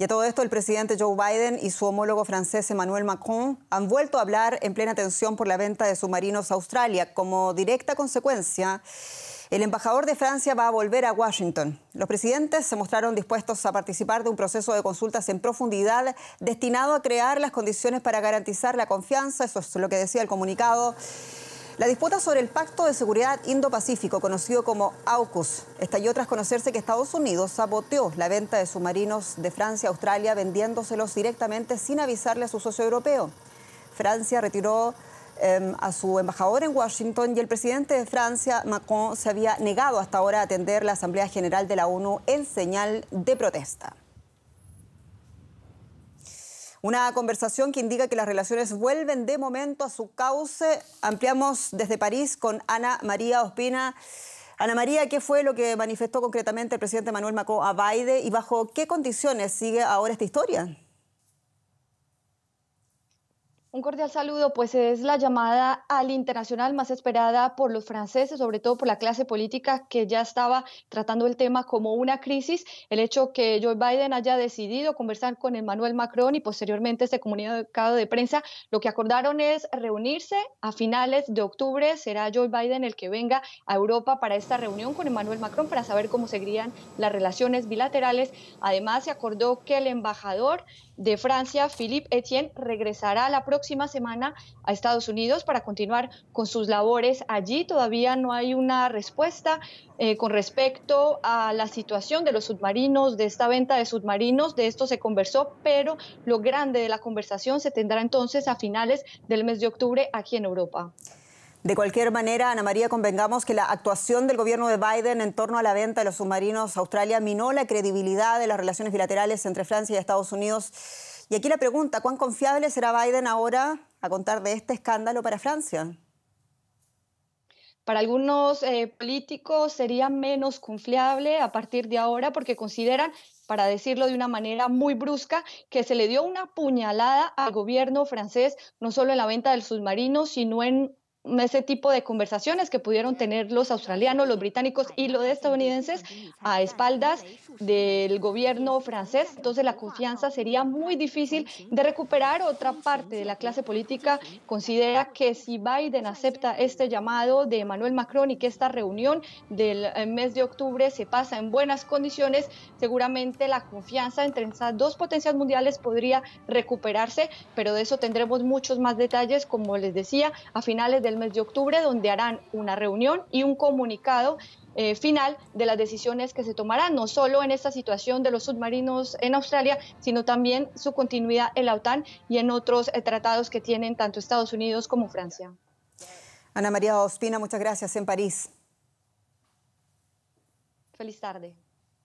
Y a todo esto, el presidente Joe Biden y su homólogo francés Emmanuel Macron han vuelto a hablar en plena tensión por la venta de submarinos a Australia. Como directa consecuencia, el embajador de Francia va a volver a Washington. Los presidentes se mostraron dispuestos a participar de un proceso de consultas en profundidad destinado a crear las condiciones para garantizar la confianza, eso es lo que decía el comunicado la disputa sobre el Pacto de Seguridad Indo-Pacífico, conocido como AUKUS, estalló tras conocerse que Estados Unidos saboteó la venta de submarinos de Francia a Australia, vendiéndoselos directamente sin avisarle a su socio europeo. Francia retiró em, a su embajador en Washington y el presidente de Francia, Macron, se había negado hasta ahora a atender la Asamblea General de la ONU en señal de protesta. Una conversación que indica que las relaciones vuelven de momento a su cauce. Ampliamos desde París con Ana María Ospina. Ana María, ¿qué fue lo que manifestó concretamente el presidente Manuel Macó a Biden y bajo qué condiciones sigue ahora esta historia? Un cordial saludo, pues es la llamada al internacional más esperada por los franceses, sobre todo por la clase política que ya estaba tratando el tema como una crisis. El hecho que Joe Biden haya decidido conversar con Emmanuel Macron y posteriormente este comunicado de prensa, lo que acordaron es reunirse a finales de octubre. Será Joe Biden el que venga a Europa para esta reunión con Emmanuel Macron para saber cómo seguirían las relaciones bilaterales. Además, se acordó que el embajador de Francia, Philippe Etienne, regresará a la próxima próxima semana a Estados Unidos para continuar con sus labores allí. Todavía no hay una respuesta eh, con respecto a la situación de los submarinos, de esta venta de submarinos. De esto se conversó, pero lo grande de la conversación se tendrá entonces a finales del mes de octubre aquí en Europa. De cualquier manera, Ana María, convengamos que la actuación del gobierno de Biden en torno a la venta de los submarinos a Australia minó la credibilidad de las relaciones bilaterales entre Francia y Estados Unidos y aquí la pregunta, ¿cuán confiable será Biden ahora a contar de este escándalo para Francia? Para algunos eh, políticos sería menos confiable a partir de ahora porque consideran para decirlo de una manera muy brusca, que se le dio una puñalada al gobierno francés, no solo en la venta del submarino, sino en ese tipo de conversaciones que pudieron tener los australianos, los británicos y los estadounidenses a espaldas del gobierno francés. Entonces la confianza sería muy difícil de recuperar. Otra parte de la clase política considera que si Biden acepta este llamado de Emmanuel Macron y que esta reunión del eh, mes de octubre se pasa en buenas condiciones, seguramente la confianza entre esas dos potencias mundiales podría recuperarse, pero de eso tendremos muchos más detalles, como les decía, a finales de el mes de octubre, donde harán una reunión y un comunicado eh, final de las decisiones que se tomarán, no solo en esta situación de los submarinos en Australia, sino también su continuidad en la OTAN y en otros eh, tratados que tienen tanto Estados Unidos como Francia. Ana María Ospina, muchas gracias en París. Feliz tarde.